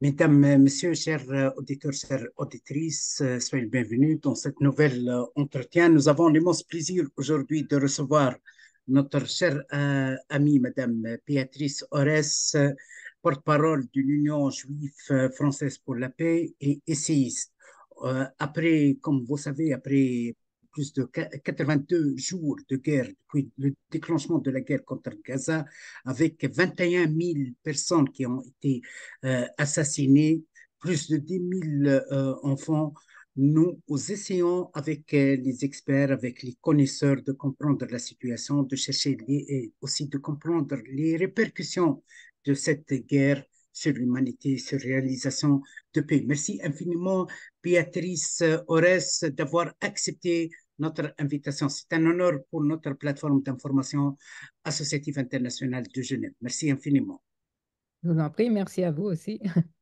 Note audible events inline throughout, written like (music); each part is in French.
Mesdames, euh, Messieurs, chers euh, auditeurs, chères auditrices, euh, soyez les bienvenus dans cette nouvelle entretien. Nous avons l'immense plaisir aujourd'hui de recevoir notre chère amie, Madame Béatrice Ores, porte-parole de l'Union juive française pour la paix et essayiste. après, comme vous savez, après plus de 82 jours de guerre depuis le déclenchement de la guerre contre Gaza, avec 21 000 personnes qui ont été euh, assassinées, plus de 10 000 euh, enfants. Nous essayons avec euh, les experts, avec les connaisseurs de comprendre la situation, de chercher et aussi de comprendre les répercussions de cette guerre sur l'humanité, sur réalisation de paix. Merci infiniment, Béatrice Ores, d'avoir accepté notre invitation. C'est un honneur pour notre plateforme d'information associative internationale de Genève. Merci infiniment. Je vous en prie, merci à vous aussi. (laughs)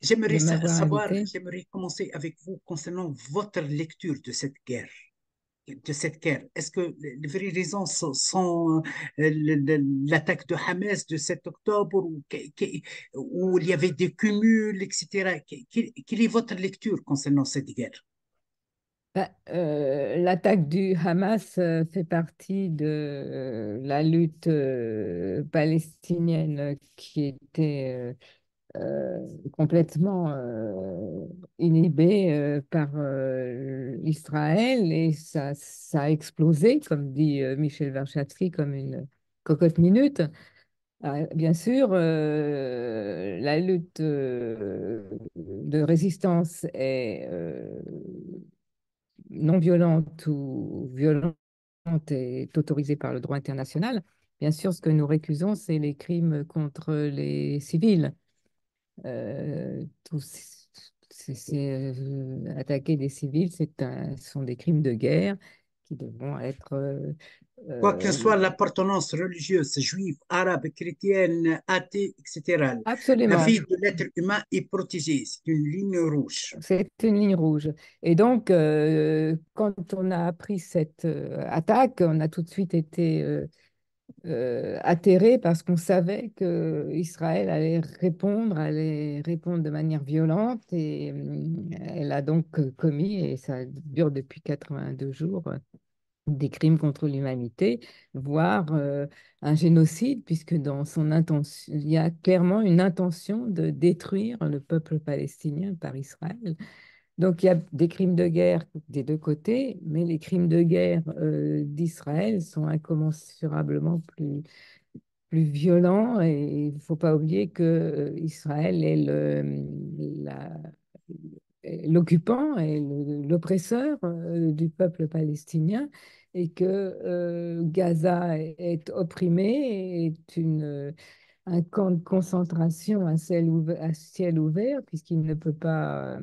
J'aimerais savoir, j'aimerais commencer avec vous concernant votre lecture de cette guerre. De cette guerre. Est-ce que les vraies raisons sont, euh, l'attaque de Hamas de 7 octobre ou où il y avait des cumuls, etc. Quelle est votre lecture concernant cette guerre bah, euh, l'attaque du Hamas euh, fait partie de euh, la lutte palestinienne qui était complètement inhibée par l'Israël et ça, ça, a explosé, comme dit Michel Varchatsky, comme une cocotte minute. Ah, bien sûr, la lutte de résistance est non violente ou violente est autorisée par le droit international, bien sûr, ce que nous récusons, c'est les crimes contre les civils. Euh, euh, attaquer des civils, c'est sont des crimes de guerre qui devront être euh, euh, Quoi que soit l'appartenance religieuse, juive, arabe, chrétienne, athée, etc. Absolument. La vie de l'être humain est protégée. C'est une ligne rouge. C'est une ligne rouge. Et donc, euh, quand on a appris cette euh, attaque, on a tout de suite été euh, atterré parce qu'on savait que Israël allait répondre, allait répondre de manière violente. Et elle a donc commis, et ça dure depuis 82 jours, des crimes contre l'humanité, voire euh, un génocide, puisque dans son intention, il y a clairement une intention de détruire le peuple palestinien par Israël. Donc il y a des crimes de guerre des deux côtés, mais les crimes de guerre euh, d'Israël sont incommensurablement plus, plus violents. Et il ne faut pas oublier que euh, Israël est le, la, l'occupant et l'oppresseur euh, du peuple palestinien et que euh, Gaza est opprimée, est une, euh, un camp de concentration à ciel ouvert, puisqu'il ne peut pas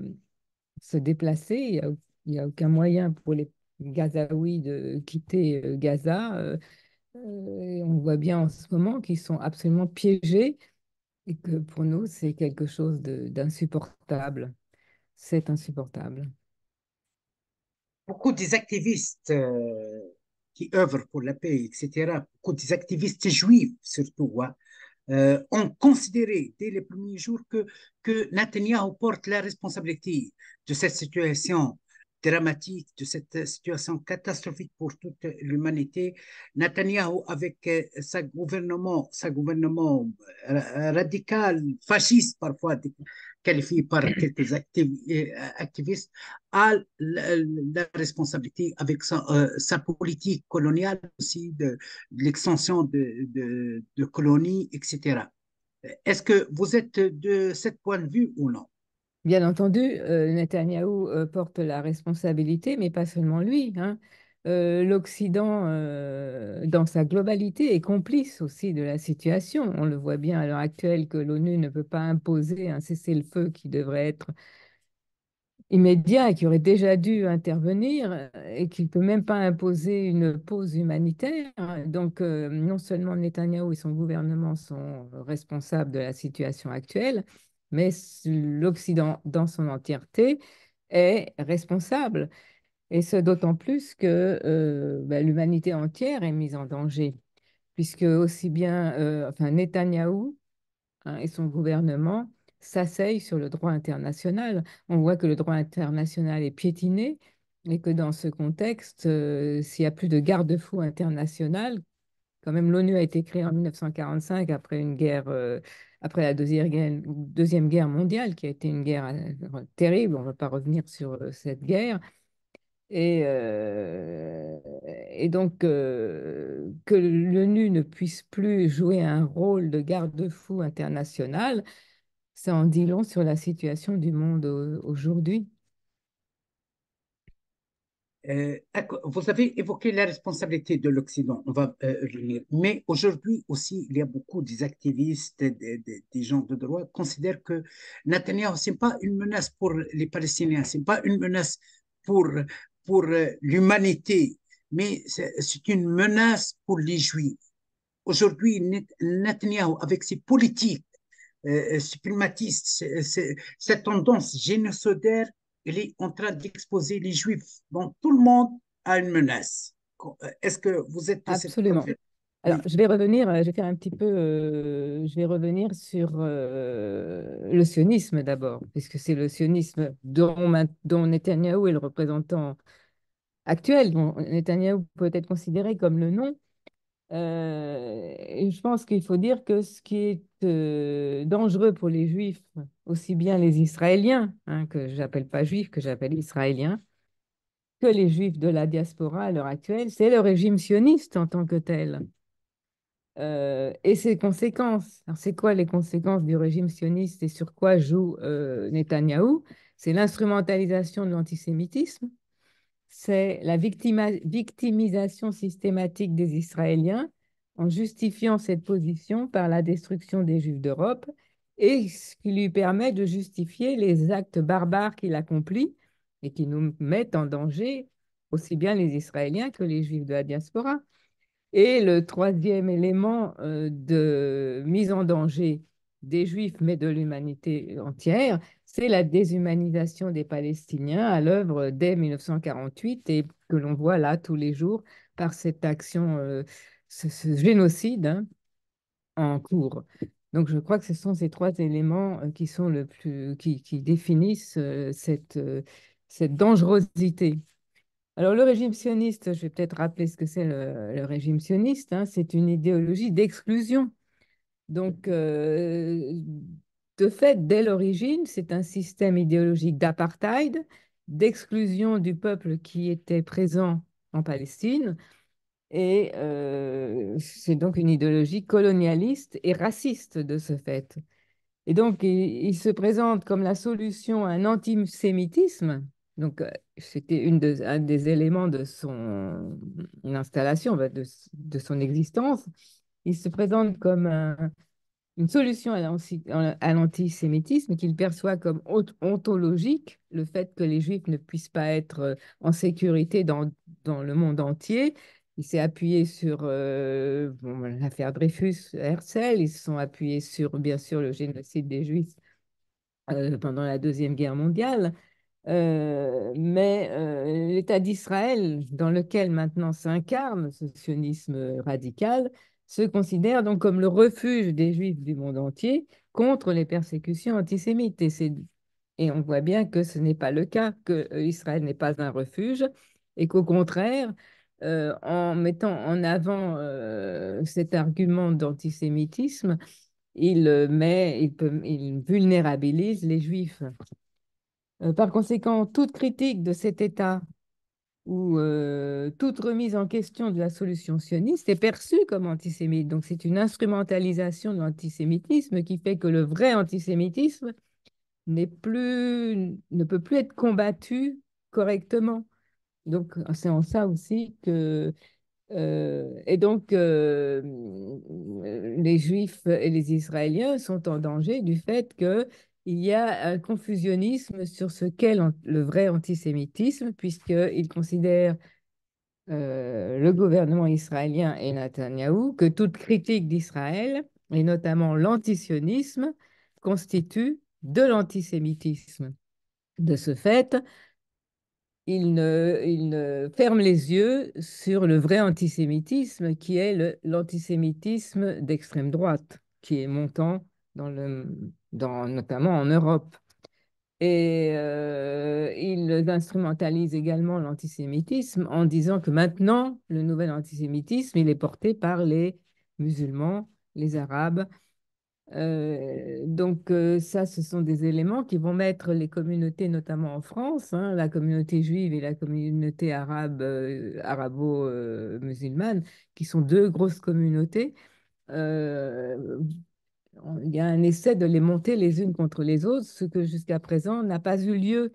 se déplacer. Il n'y a, a aucun moyen pour les Gazaouis de quitter Gaza. Et on voit bien en ce moment qu'ils sont absolument piégés et que pour nous, c'est quelque chose d'insupportable. C'est insupportable. Beaucoup des activistes euh, qui œuvrent pour la paix, etc., beaucoup des activistes juifs surtout, hein, euh, ont considéré dès les premiers jours que, que Netanyahu porte la responsabilité de cette situation dramatique, de cette situation catastrophique pour toute l'humanité. Netanyahu, avec euh, sa gouvernement, sa gouvernement radical, fasciste parfois, qualifié par quelques euh, activistes, a la responsabilité avec euh, sa, politique coloniale aussi de, l'extension de, colonies, etc. Est-ce que vous êtes de ce point de vue ou non Bien entendu, euh, Netanyahu porte la responsabilité, mais pas seulement lui. Hein. Euh, l'Occident, euh, dans sa globalité, est complice aussi de la situation. On le voit bien à l'heure actuelle que l'ONU ne peut pas imposer un cessez-le-feu qui devrait être immédiat et qui aurait déjà dû intervenir euh, et qu'il ne peut même pas imposer une pause humanitaire. Donc, non seulement Netanyahu et son gouvernement sont responsables de la situation actuelle, mais l'Occident dans son entièreté est responsable. Et ce d'autant plus que euh, bah, l'humanité entière est mise en danger, puisque aussi bien euh, enfin, Netanyahou hein, et son gouvernement s'asseyent sur le droit international. On voit que le droit international est piétiné et que dans ce contexte, euh, s'il n'y a plus de garde-fous international, quand même l'ONU a été créée en 1945 après une guerre, euh, après la deuxième guerre, deuxième guerre mondiale qui a été une guerre terrible. On ne va pas revenir sur cette guerre. Euh, et, donc, euh, que l'ONU ne puisse plus jouer un rôle de garde-fou international, ça en dit long sur la situation du monde aujourd'hui. Euh, vous avez évoqué la responsabilité de l'Occident, on va revenir. mais aujourd'hui aussi, il y a beaucoup des activistes, des, gens de droit considèrent que Netanyahu, ce n'est pas une menace pour les Palestiniens, ce n'est pas une menace pour pour euh, l'humanité, mais c'est une menace pour les Juifs. Aujourd'hui, Netanyahu, avec ses politiques euh, euh suprématistes, cette tendance génocidaire, il est en train d'exposer les Juifs, donc tout le monde, a une menace. Est-ce que vous êtes... Absolument. Cette alors, ah je vais revenir, euh, un petit peu, euh, je vais revenir sur euh, le sionisme d'abord, puisque c'est le sionisme dont, Netanyahou est le représentant actuel, dont Netanyahou peut être considéré comme le nom. je pense qu'il faut dire que ce qui est dangereux pour les juifs, aussi bien les Israéliens, hein, que j'appelle pas juifs, que j'appelle israéliens, que les juifs de la diaspora à l'heure actuelle, c'est le régime sioniste en tant que tel. Euh, et ses conséquences. C'est quoi les conséquences du régime sioniste et sur quoi joue euh, Netanyahu C'est l'instrumentalisation de l'antisémitisme, c'est la victimisation systématique des Israéliens en justifiant cette position par la destruction des Juifs d'Europe et ce qui lui permet de justifier les actes barbares qu'il accomplit et qui nous mettent en danger aussi bien les Israéliens que les Juifs de la diaspora. Et le troisième élément euh, de mise en danger des Juifs, mais de l'humanité entière, c'est la déshumanisation des Palestiniens à l'œuvre dès 1948 et que l'on voit là tous les jours par cette action, euh, ce, génocide hein, en cours. Donc je crois que ce sont ces trois éléments euh, qui sont le plus qui définissent cette, cette dangerosité alors, le régime sioniste, je vais peut-être rappeler ce que c'est le, régime sioniste. Hein, c'est une idéologie d'exclusion. Donc, euh, de fait, dès l'origine, c'est un système idéologique d'apartheid, d'exclusion du peuple qui était présent en Palestine. Et euh, c'est donc une idéologie colonialiste et raciste de ce fait. Et donc, il se présente comme la solution à un antisémitisme donc, euh, c'était un des éléments de son installation, de, son existence. Il se présente comme une solution à l'antisémitisme qu'il perçoit comme ontologique, le fait que les Juifs ne puissent pas être euh, en sécurité dans, le monde entier. Il s'est appuyé sur euh, l'affaire Dreyfus-Herzl, ils se sont appuyés sur, bien sûr, le génocide des Juifs pendant la Deuxième Guerre mondiale. Euh, mais euh, l'État d'Israël, dans lequel maintenant s'incarne ce sionisme radical, se considère donc comme le refuge des Juifs du monde entier contre les persécutions antisémites. Et, et on voit bien que ce n'est pas le cas, que euh, Israël n'est pas un refuge, et qu'au contraire, en mettant en avant cet argument d'antisémitisme, il, met, il, peut, il vulnérabilise les Juifs. Euh, par conséquent, toute critique de cet État ou euh, toute remise en question de la solution sioniste est perçue comme antisémite. Donc c'est une instrumentalisation de l'antisémitisme qui fait que le vrai antisémitisme plus, ne peut plus être combattu correctement. Donc c'est en ça aussi que... Euh, et donc les Juifs et les Israéliens sont en danger du fait que il y a un confusionnisme sur ce qu'est le vrai antisémitisme, puisqu'il considère euh, le gouvernement israélien et Netanyahou que toute critique d'Israël, et notamment l'antisionisme, constitue de l'antisémitisme. De ce fait, il il ne, ferme les yeux sur le vrai antisémitisme qui est l'antisémitisme d'extrême droite, qui est montant dans le notamment en Europe. Et euh, ils instrumentalisent également l'antisémitisme en disant que maintenant, le nouvel antisémitisme, il est porté par les musulmans, les arabes. Euh, donc euh, ça, ce sont des éléments qui vont mettre les communautés, notamment en France, hein, la communauté juive et la communauté arabe, euh, arabo-musulmane, qui sont deux grosses communautés, il y a un essai de les monter les unes contre les autres, ce que jusqu'à présent n'a pas eu lieu.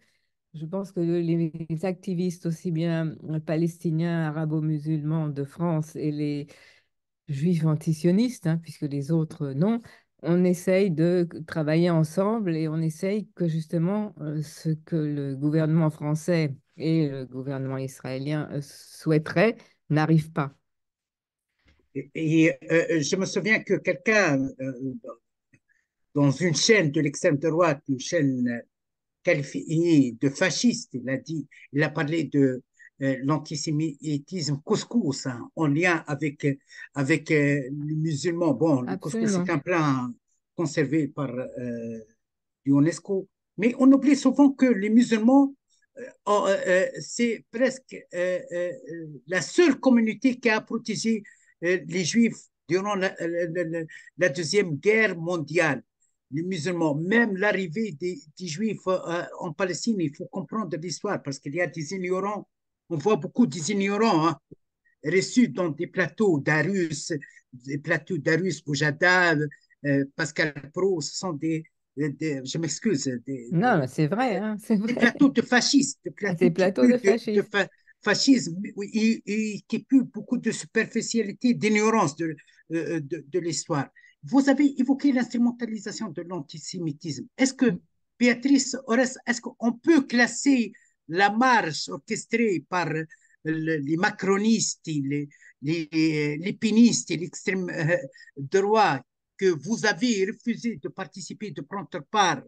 Je pense que les activistes, aussi bien palestiniens, arabo-musulmans de France et les juifs antisionistes, hein, puisque les autres non, on essaye de travailler ensemble et on essaye que justement euh, ce que le gouvernement français et le gouvernement israélien euh, souhaiteraient n'arrive pas. Et euh, je me souviens que quelqu'un, euh, dans une chaîne de l'extrême droite, une chaîne euh, qualifiée de fasciste, il a dit, il a parlé de l'antisémitisme couscous hein, en lien avec, avec les musulmans. Bon, le couscous, c'est un plat hein, conservé par l'UNESCO. Mais on oublie souvent que les musulmans c'est presque la seule communauté qui a protégé euh, les Juifs durant la, Deuxième Guerre mondiale, les musulmans, même l'arrivée des, Juifs euh, euh, en Palestine, il faut comprendre l'histoire parce qu'il y a des ignorants, on voit beaucoup d'ignorants hein, reçus dans des plateaux d'Arus, des plateaux d'Arus, Boujada, Pascal Pro, ce sont des, je m'excuse. non, c'est vrai, hein, Des plateaux de fascistes. Des plateaux, de, fascistes fascisme, et, et qui pue beaucoup de superficialité, d'ignorance euh, de, de, l'histoire. Vous avez évoqué l'instrumentalisation de l'antisémitisme. Est-ce que, Béatrice est-ce qu'on peut classer la marche orchestrée par les macronistes, les, les, les l'extrême euh, droit que vous avez refusé de participer, de prendre part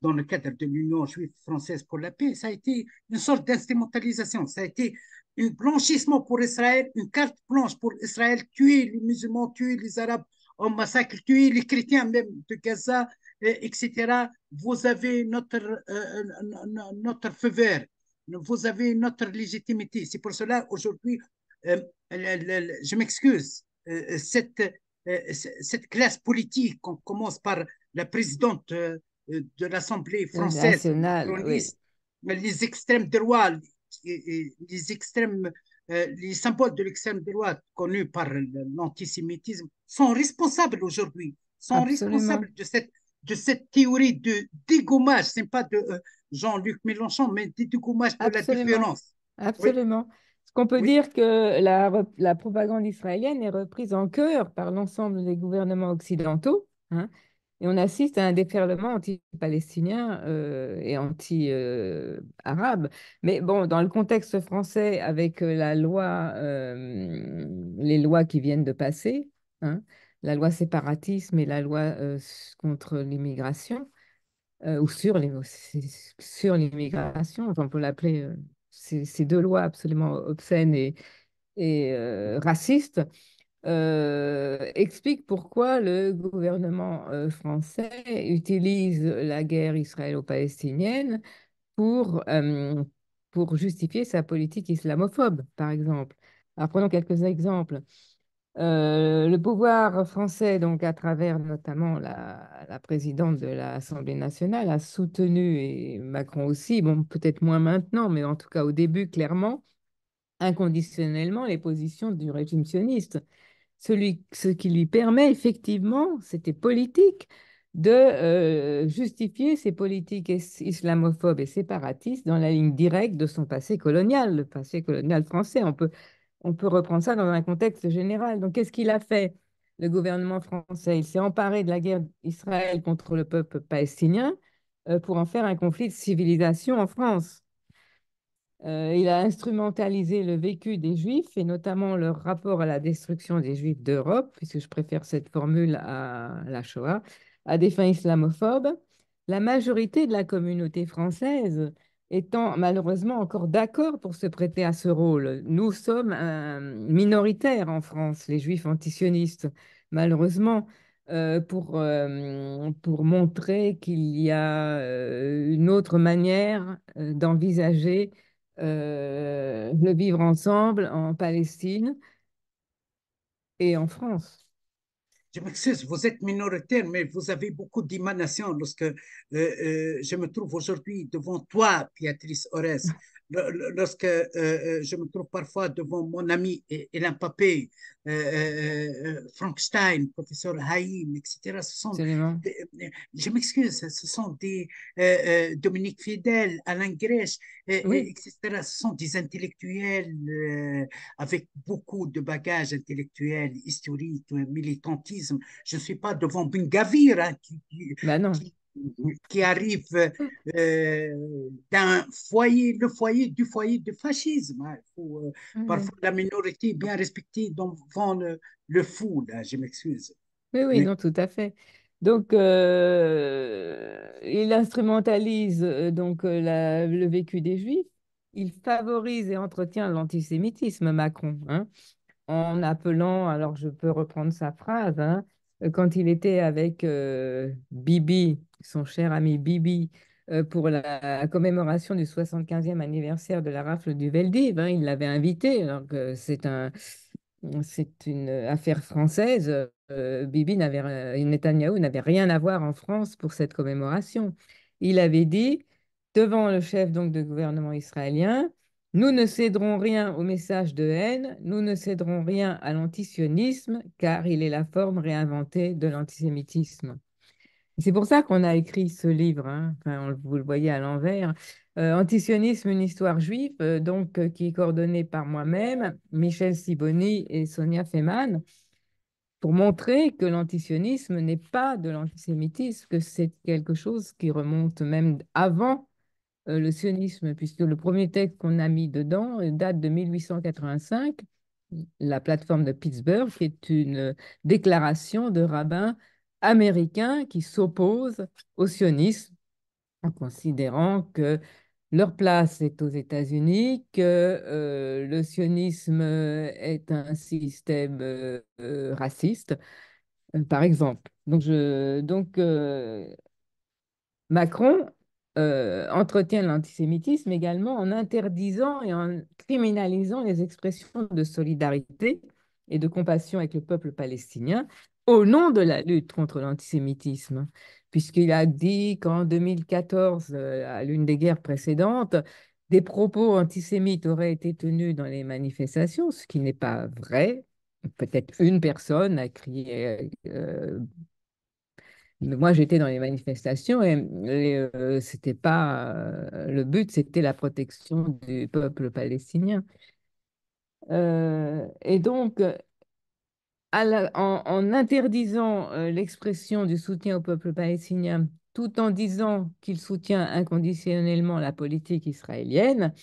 dans le cadre de l'Union juive française pour la paix, ça a été une sorte d'instrumentalisation, ça a été un blanchissement pour Israël, une carte blanche pour Israël, tuer les musulmans, tuer les arabes en massacre, tuer les chrétiens même de Gaza, etc. Vous avez notre, euh, euh, notre feu vert, vous avez notre légitimité. C'est pour cela aujourd'hui, euh, je m'excuse, cette, cette classe politique, on commence par la présidente euh, de l'Assemblée euh, française, mais les extrêmes droits, les extrêmes, euh, les symboles de l'extrême droite connus par l'antisémitisme sont responsables aujourd'hui, sont responsables de cette, de cette théorie de dégommage, c'est pas de Jean-Luc Mélenchon, mais de dégommage de la différence. Absolument. Ce qu'on peut dire que la, propagande israélienne est reprise en cœur par l'ensemble des gouvernements occidentaux. Hein, et on assiste à un déferlement anti-palestinien euh, et anti-arabe. Mais bon, dans le contexte français, avec euh, la loi, euh, les lois qui viennent de passer, hein, la loi séparatisme et la loi contre l'immigration, ou sur l'immigration, on peut l'appeler ces, deux lois absolument obscènes et racistes, euh, explique pourquoi le gouvernement euh, français utilise la guerre israélo-palestinienne pour, euh, pour justifier sa politique islamophobe, par exemple. Alors, prenons quelques exemples. le pouvoir français, donc à travers notamment la, présidente de l'Assemblée nationale, a soutenu, et Macron aussi, bon, peut-être moins maintenant, mais en tout cas au début, clairement, inconditionnellement, les positions du régime sioniste ce qui lui permet effectivement, c'était politique, de euh, justifier ses politiques islamophobes et séparatistes dans la ligne directe de son passé colonial, le passé colonial français. On peut, on peut reprendre ça dans un contexte général. Donc, qu'est-ce qu'il a fait, le gouvernement français Il s'est emparé de la guerre d'Israël contre le peuple palestinien euh, pour en faire un conflit de civilisation en France. Euh, il a instrumentalisé le vécu des Juifs et notamment leur rapport à la destruction des Juifs d'Europe, puisque je préfère cette formule à la Shoah, à des fins islamophobes. La majorité de la communauté française étant malheureusement encore d'accord pour se prêter à ce rôle. Nous sommes minoritaires en France, les juifs antisionistes, malheureusement, euh, euh, pour montrer qu'il y a une autre manière d'envisager le euh, vivre ensemble en Palestine et en France. Je m'excuse, vous êtes minoritaire, mais vous avez beaucoup d'émanations. Lorsque euh, euh, je me trouve aujourd'hui devant toi, Béatrice Ores lorsque euh, euh, je me trouve parfois devant mon ami Hélène Papé, euh, euh Stein, professeur Haïm, etc., ce sont je m'excuse, ce sont des Dominique Fidel, Alain Grèche, etc., ce sont des intellectuels avec beaucoup de bagages intellectuels, historiques, militantisme. Je ne suis pas devant Bingavir hein, qui, bah qui arrive euh, d'un foyer, le foyer du foyer du fascisme. Hein. Euh, parfois, la minorité bien respectée donc le, le fou, là, hein, je m'excuse. Oui, oui, non, tout à fait. Donc, euh, il instrumentalise donc le vécu des Juifs. Il favorise et entretient l'antisémitisme, Macron, hein, en appelant, alors je peux reprendre sa phrase, hein, euh, quand il était avec euh, Bibi, son cher ami Bibi, euh, pour la commémoration du 75e anniversaire de la rafle du Veldiv. Hein, il l'avait invité. c'est un, c'est une affaire française. Bibi n'avait, Netanyahou n'avait rien à voir en France pour cette commémoration. Il avait dit devant le chef donc de gouvernement israélien nous ne céderons rien au message de haine, nous ne céderons rien à l'antisionisme, car il est la forme réinventée de l'antisémitisme. C'est pour ça qu'on a écrit ce livre, hein. enfin, vous le voyez à l'envers. Euh, antisionisme, une histoire juive, euh, donc euh, qui est coordonnée par moi-même, Michel Siboni et Sonia Feman pour montrer que l'antisionisme n'est pas de l'antisémitisme, que c'est quelque chose qui remonte même avant euh, le sionisme, puisque le premier texte qu'on a mis dedans euh, date de 1885, la plateforme de Pittsburgh, qui est une euh, déclaration de rabbins américains qui s'opposent au sionisme en considérant que leur place est aux États-Unis, que le sionisme est un système raciste, par exemple. Donc, je, donc Macron euh, entretient l'antisémitisme également en interdisant et en criminalisant les expressions de solidarité et de compassion avec le peuple palestinien au nom de la lutte contre l'antisémitisme, puisqu'il a dit qu'en 2014, euh, à l'une des guerres précédentes, des propos antisémites auraient été tenus dans les manifestations, ce qui n'est pas vrai. Peut-être une personne a crié euh, moi, j'étais dans les manifestations et, euh, c'était pas euh, le but, c'était la protection du peuple palestinien. Euh, et donc, en, interdisant l'expression du soutien au peuple palestinien, tout en disant qu'il soutient inconditionnellement la politique israélienne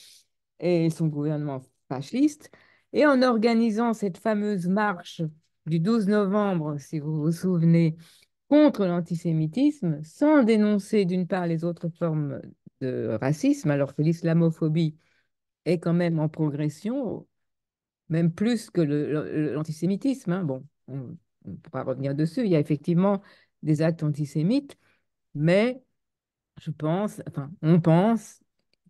et son gouvernement fasciste, et en organisant cette fameuse marche du 12 novembre, si vous vous souvenez, contre l'antisémitisme sans dénoncer d'une part les autres formes de racisme, alors que l'islamophobie est quand même en progression, même plus que l'antisémitisme. Hein. Bon, on, on, pourra revenir dessus. Il y a effectivement des actes antisémites, mais je pense, enfin, on pense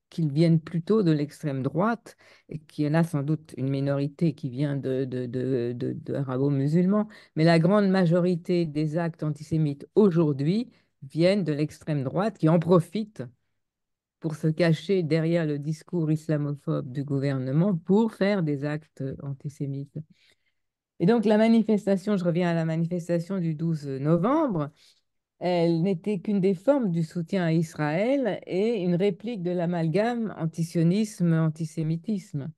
qu'ils viennent plutôt de l'extrême droite, et qu'il y en a sans doute une minorité qui vient de, de, de, musulmans mais la grande majorité des actes antisémites aujourd'hui viennent de l'extrême droite qui en profite pour se cacher derrière le discours islamophobe du gouvernement pour faire des actes antisémites. Et donc la manifestation, je reviens à la manifestation du 12 novembre, elle n'était qu'une des formes du soutien à Israël et une réplique de l'amalgame antisionisme-antisémitisme.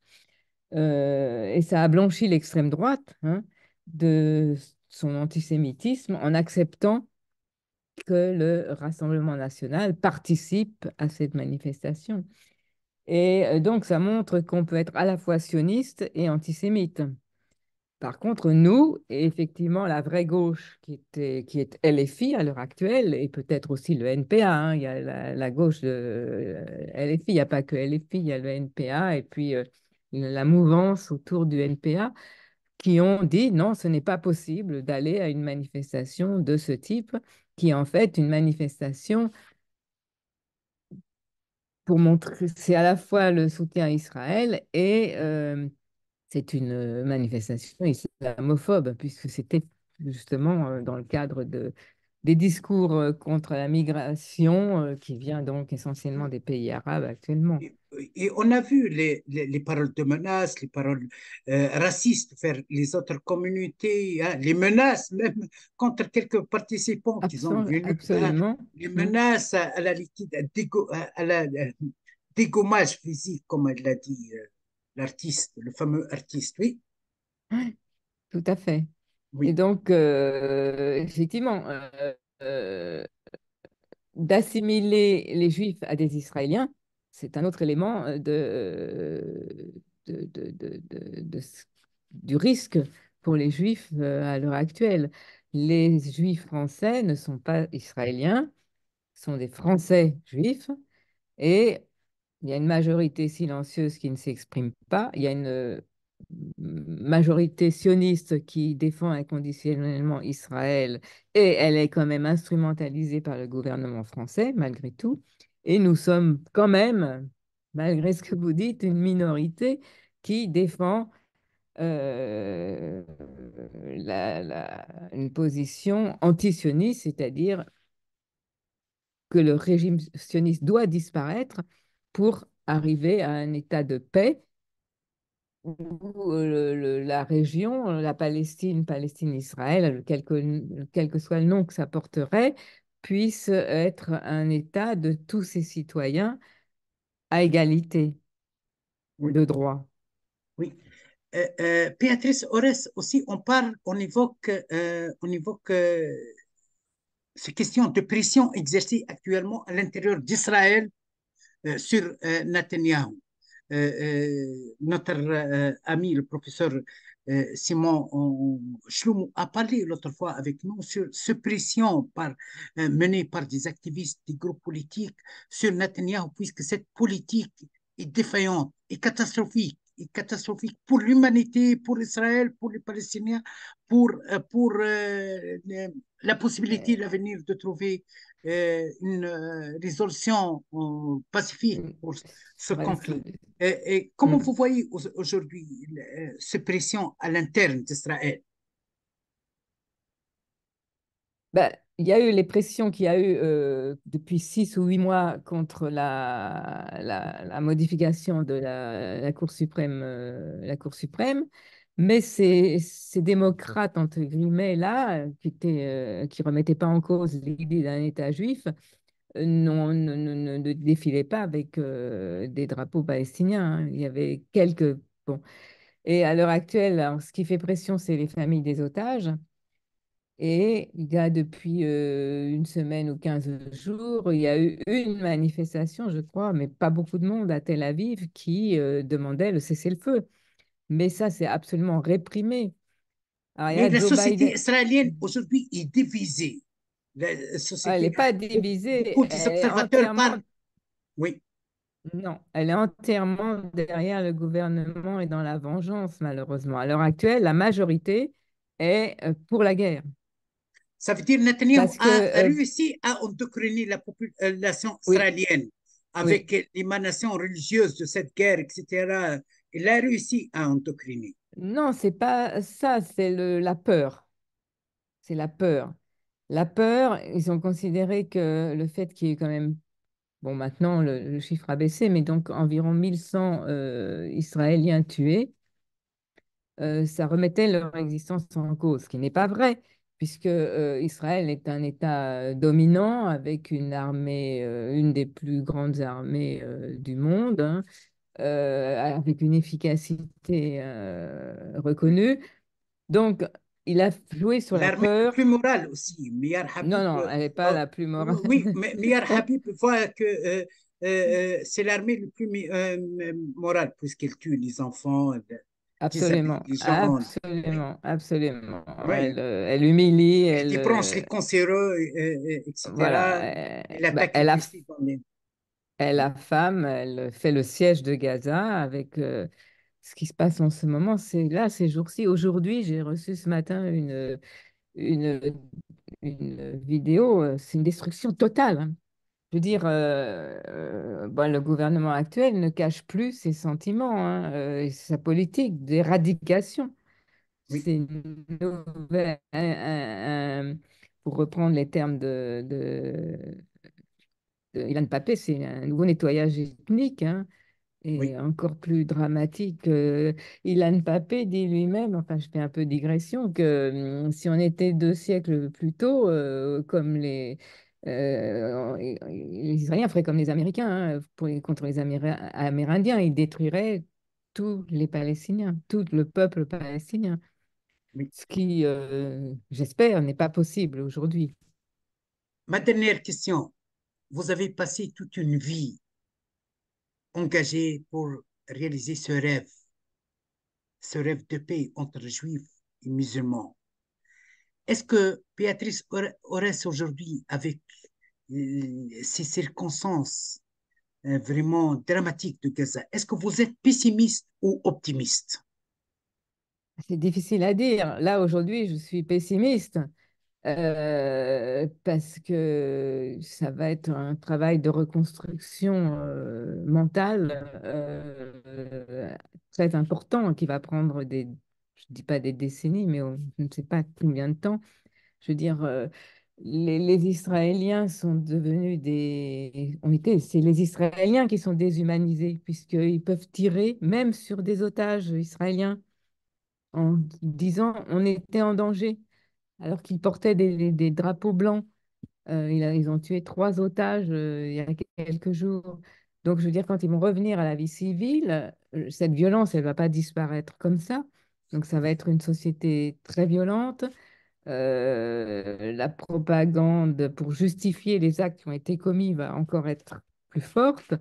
Euh, et ça a blanchi l'extrême droite hein, de son antisémitisme en acceptant que le Rassemblement national participe à cette manifestation. Et euh, donc, ça montre qu'on peut être à la fois sioniste et antisémite. Par contre, nous, effectivement, la vraie gauche qui, était, qui est LFI à l'heure actuelle, et peut-être aussi le NPA, hein, il y a la, gauche de euh, LFI, il n'y a pas que LFI, il y a le NPA et puis euh, la mouvance autour du NPA, qui ont dit non, ce n'est pas possible d'aller à une manifestation de ce type, qui est en fait une manifestation pour montrer, c'est à la fois le soutien à Israël et... Euh, c'est une euh, manifestation islamophobe, puisque c'était justement euh, dans le cadre de, des discours euh, contre la migration qui vient donc essentiellement des pays arabes actuellement. Et on a vu les, les, paroles de menaces, les paroles racistes vers les autres communautés, hein, les menaces même contre quelques participants qui ont venus. Hein, les mmh. menaces à, la liquide, à, à la dégommage physique, comme elle l'a dit l'artiste, le fameux artiste, oui. Tout à fait. Oui. Et donc, euh, effectivement, euh, euh, d'assimiler les Juifs à des Israéliens, c'est un autre élément de, de, de, du risque pour les Juifs à l'heure actuelle. Les Juifs français ne sont pas israéliens, sont des Français juifs, et il y a une majorité silencieuse qui ne s'exprime pas, il y a une majorité sioniste qui défend inconditionnellement Israël et elle est quand même instrumentalisée par le gouvernement français malgré tout. Et nous sommes quand même, malgré ce que vous dites, une minorité qui défend euh, une position anti-sioniste, c'est-à-dire que le régime sioniste doit disparaître pour arriver à un état de paix où euh, la région, la Palestine, Palestine-Israël, euh, quel que, quel que soit le nom que ça porterait, puisse être un État de tous ses citoyens à égalité de droit. Oui. Péatrice euh, euh aussi, on parle, on évoque, on évoque ces questions de pression exercée actuellement à l'intérieur d'Israël euh, sur euh, Netanyahu. Euh, notre ami, le professeur Simon Schlum a parlé l'autre fois avec nous sur ce pression par, menée par des activistes des groupes politiques sur Netanyahu, puisque cette politique est défaillante et catastrophique et catastrophique pour l'humanité, pour Israël, pour les Palestiniens, pour, euh, pour euh, la possibilité, l'avenir de trouver euh, une résolution pacifique mm. pour ce conflit. Et, comment mm. vous voyez aujourd'hui cette pression à l'interne d'Israël bah, il y a eu les pressions qu'il y a eu euh, depuis six ou huit mois contre la, modification de la, Cour suprême, euh, la Cour suprême, mais ces, démocrates entre guillemets là, qui ne euh, remettaient pas en cause l'idée d'un État juif, ne, défilaient pas avec des drapeaux palestiniens. Hein. Il y avait quelques bon. Et à l'heure actuelle, ce qui fait pression, c'est les familles des otages. Et il y a depuis une semaine ou 15 jours, il y a eu une manifestation, je crois, mais pas beaucoup de monde à Tel Aviv qui demandait le cessez-le-feu. Mais ça, c'est absolument réprimé. Ah, mais la société israélienne aujourd'hui est divisée. Ah, elle n'est pas divisée. Oui. Non, elle est entièrement derrière le gouvernement et dans la vengeance, malheureusement. À l'heure actuelle, la majorité est pour la guerre. Ça veut dire Netanyahu que, a euh, réussi à endocriner la population euh, israélienne avec l'émanation religieuse de cette guerre, etc. Il a réussi à endocriner. Non, c'est pas ça, c'est la peur. C'est la peur. La peur, ils ont considéré que le fait qu'il y ait quand même, bon maintenant le, chiffre a baissé, mais donc environ 1100 euh, Israéliens tués, ça remettait leur existence en cause, ce qui n'est pas vrai puisque euh, Israël est un État dominant avec une armée, une des plus grandes armées du monde, hein, avec une efficacité reconnue. Donc, il a joué sur la peur. plus morale aussi. non, non, euh, elle n'est pas oh, la plus morale. Oui, mais Miyar (laughs) Habib voit que euh, c'est l'armée la plus morale, puisqu'elle tue les enfants. Absolument, absolument, absolument. Euh, elle, humilie. Elle, prend euh, ses cancéreux, etc. Voilà, elle, euh, bah, elle, femme, elle fait le siège de Gaza avec ce qui se passe en ce moment. C'est là, ces jours-ci. Aujourd'hui, j'ai reçu ce matin une, une, une vidéo. C'est une destruction totale. Hein. Je veux dire, euh, euh, bon, le gouvernement actuel ne cache plus ses sentiments, hein, euh, sa politique d'éradication. C'est pour reprendre les termes de, de, Ilan Papé, c'est un nouveau nettoyage ethnique. Hein, et encore plus dramatique, Ilan Papé dit lui-même, enfin je fais un peu digression, que hum, si on était deux siècles plus tôt, comme les, euh, les Israéliens feraient comme les Américains hein, contre les Amérindiens, ils détruiraient tous les Palestiniens, tout le peuple palestinien. Ce qui, euh, j'espère, n'est pas possible aujourd'hui. Ma dernière question. Vous avez passé toute une vie engagée pour réaliser ce rêve, ce rêve de paix entre juifs et musulmans. Est-ce que Béatrice Ores aujourd'hui, avec euh, ces circonstances euh, vraiment dramatiques de Gaza, est-ce que vous êtes pessimiste ou optimiste C'est difficile à dire. Là, aujourd'hui, je suis pessimiste. Euh, parce que ça va être un travail de reconstruction mentale très important qui va prendre des, je ne dis pas des décennies, mais on, je ne sais pas combien de temps. Je veux dire, euh, les, Israéliens sont devenus des... c'est les Israéliens qui sont déshumanisés, puisqu'ils peuvent tirer même sur des otages israéliens en disant on était en danger, alors qu'ils portaient des, drapeaux blancs. Euh, ils ont tué trois otages euh, il y a quelques jours. Donc, je veux dire, quand ils vont revenir à la vie civile, cette violence, elle ne va pas disparaître comme ça. Donc ça va être une société très violente. Euh, la propagande pour justifier les actes qui ont été commis va encore être plus forte.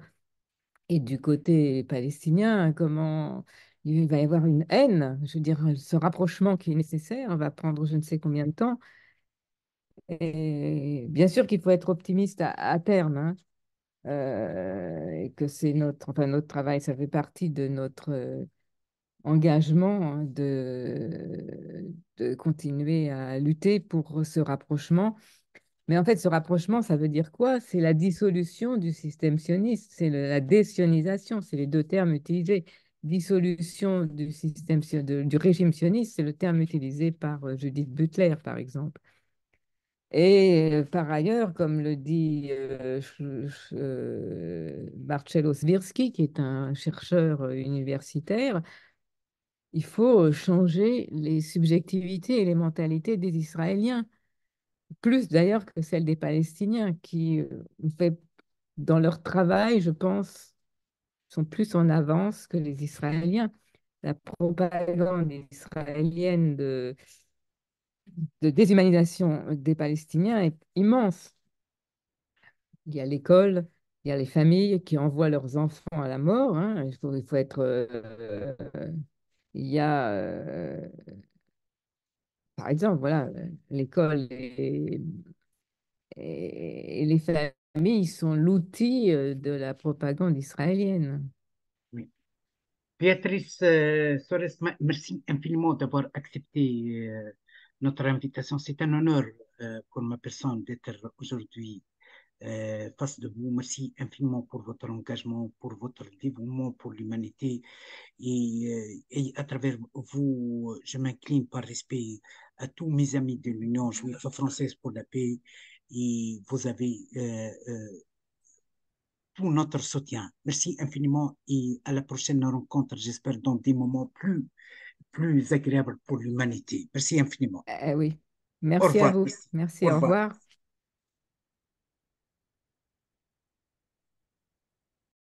Et du côté palestinien, comment il va y avoir une haine, je veux dire, ce rapprochement qui est nécessaire va prendre je ne sais combien de temps. Et bien sûr qu'il faut être optimiste à, terme, hein, euh, et que c'est notre, enfin notre travail, ça fait partie de notre euh, engagement hein, de, continuer à lutter pour ce rapprochement. Mais en fait, ce rapprochement, ça veut dire quoi C'est la dissolution du système sioniste, c'est la désionisation, c'est les deux termes utilisés. Dissolution du système du régime sioniste, c'est le terme utilisé par euh, Judith Butler, par exemple. Et euh, par ailleurs, comme le dit euh, Marcello qui est un chercheur universitaire, il faut changer les subjectivités et les mentalités des Israéliens, plus d'ailleurs que celles des Palestiniens, qui, dans leur travail, je pense, sont plus en avance que les Israéliens. La propagande israélienne de, de déshumanisation des Palestiniens est immense. Il y a l'école, il y a les familles qui envoient leurs enfants à la mort. Hein. Il, faut, être il y a, euh, par exemple, voilà, l'école et, les familles sont l'outil euh, de la propagande israélienne. Oui. Béatrice euh, merci infiniment d'avoir accepté notre invitation. C'est un honneur pour ma personne d'être aujourd'hui euh, face de vous. Merci infiniment pour votre engagement, pour votre dévouement pour l'humanité. Euh, et, à travers vous, je m'incline par respect à tous mes amis de l'Union juive française pour la paix. Et vous avez euh, tout notre soutien. Merci infiniment et à la prochaine rencontre, j'espère, dans des moments plus, plus agréables pour l'humanité. Merci infiniment. Eh oui. Merci à vous. Merci. Au revoir.